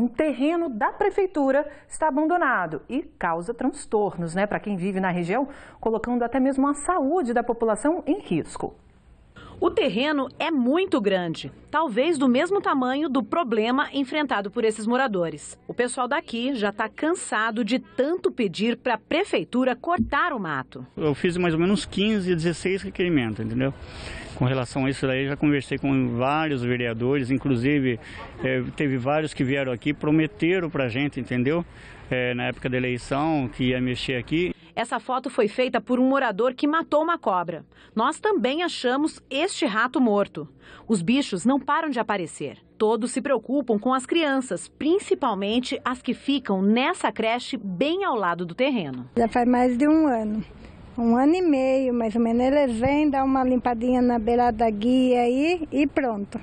Um terreno da prefeitura está abandonado e causa transtornos né, para quem vive na região, colocando até mesmo a saúde da população em risco. O terreno é muito grande, talvez do mesmo tamanho do problema enfrentado por esses moradores. O pessoal daqui já está cansado de tanto pedir para a prefeitura cortar o mato. Eu fiz mais ou menos 15, 16 requerimentos, entendeu? Com relação a isso daí, já conversei com vários vereadores, inclusive é, teve vários que vieram aqui, prometeram para a gente, entendeu? É, na época da eleição, que ia mexer aqui. Essa foto foi feita por um morador que matou uma cobra. Nós também achamos este rato morto. Os bichos não param de aparecer. Todos se preocupam com as crianças, principalmente as que ficam nessa creche bem ao lado do terreno. Já faz mais de um ano. Um ano e meio, mais ou menos. Eles vêm, dão uma limpadinha na beirada da guia aí e pronto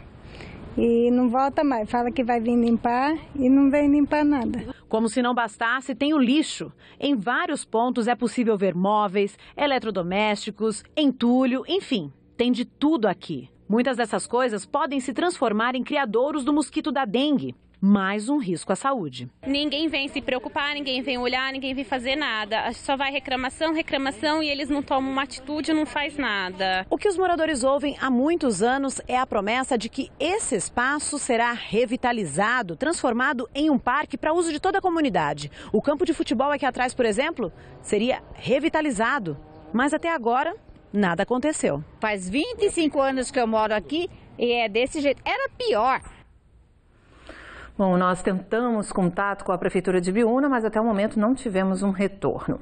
e não volta mais. Fala que vai vir limpar e não vem limpar nada. Como se não bastasse, tem o lixo. Em vários pontos é possível ver móveis, eletrodomésticos, entulho, enfim, tem de tudo aqui. Muitas dessas coisas podem se transformar em criadouros do mosquito da dengue, mais um risco à saúde. Ninguém vem se preocupar, ninguém vem olhar, ninguém vem fazer nada. Só vai reclamação, reclamação e eles não tomam uma atitude, não faz nada. O que os moradores ouvem há muitos anos é a promessa de que esse espaço será revitalizado, transformado em um parque para uso de toda a comunidade. O campo de futebol aqui atrás, por exemplo, seria revitalizado, mas até agora nada aconteceu. Faz 25 anos que eu moro aqui e é desse jeito. Era pior. Bom, nós tentamos contato com a Prefeitura de Biúna, mas até o momento não tivemos um retorno.